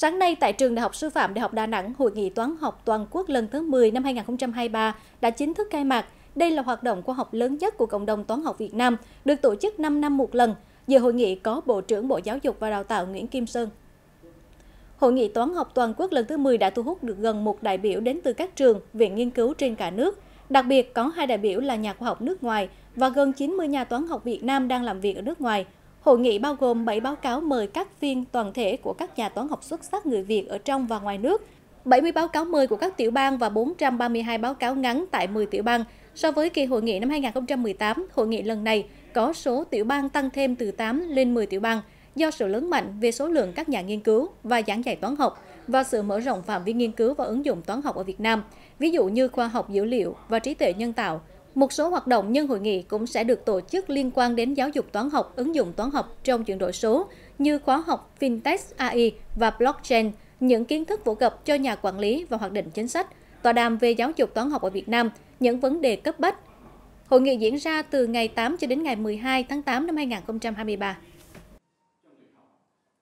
Sáng nay tại trường Đại học Sư phạm Đại học Đà Nẵng, Hội nghị Toán học Toàn quốc lần thứ 10 năm 2023 đã chính thức khai mạc. Đây là hoạt động khoa học lớn nhất của cộng đồng toán học Việt Nam, được tổ chức 5 năm một lần. Dự hội nghị có Bộ trưởng Bộ Giáo dục và Đào tạo Nguyễn Kim Sơn. Hội nghị Toán học Toàn quốc lần thứ 10 đã thu hút được gần một đại biểu đến từ các trường, viện nghiên cứu trên cả nước. Đặc biệt, có hai đại biểu là nhà khoa học nước ngoài và gần 90 nhà toán học Việt Nam đang làm việc ở nước ngoài – Hội nghị bao gồm 7 báo cáo mời các viên toàn thể của các nhà toán học xuất sắc người Việt ở trong và ngoài nước, 70 báo cáo mời của các tiểu bang và 432 báo cáo ngắn tại 10 tiểu bang. So với kỳ hội nghị năm 2018, hội nghị lần này có số tiểu bang tăng thêm từ 8 lên 10 tiểu bang do sự lớn mạnh về số lượng các nhà nghiên cứu và giảng dạy toán học và sự mở rộng phạm vi nghiên cứu và ứng dụng toán học ở Việt Nam, ví dụ như khoa học dữ liệu và trí tuệ nhân tạo, một số hoạt động nhân hội nghị cũng sẽ được tổ chức liên quan đến giáo dục toán học, ứng dụng toán học trong chuyển đổi số như khóa học Fintech AI và Blockchain, những kiến thức phổ cập cho nhà quản lý và hoạch định chính sách, tọa đàm về giáo dục toán học ở Việt Nam, những vấn đề cấp bách. Hội nghị diễn ra từ ngày 8 cho đến ngày 12 tháng 8 năm 2023.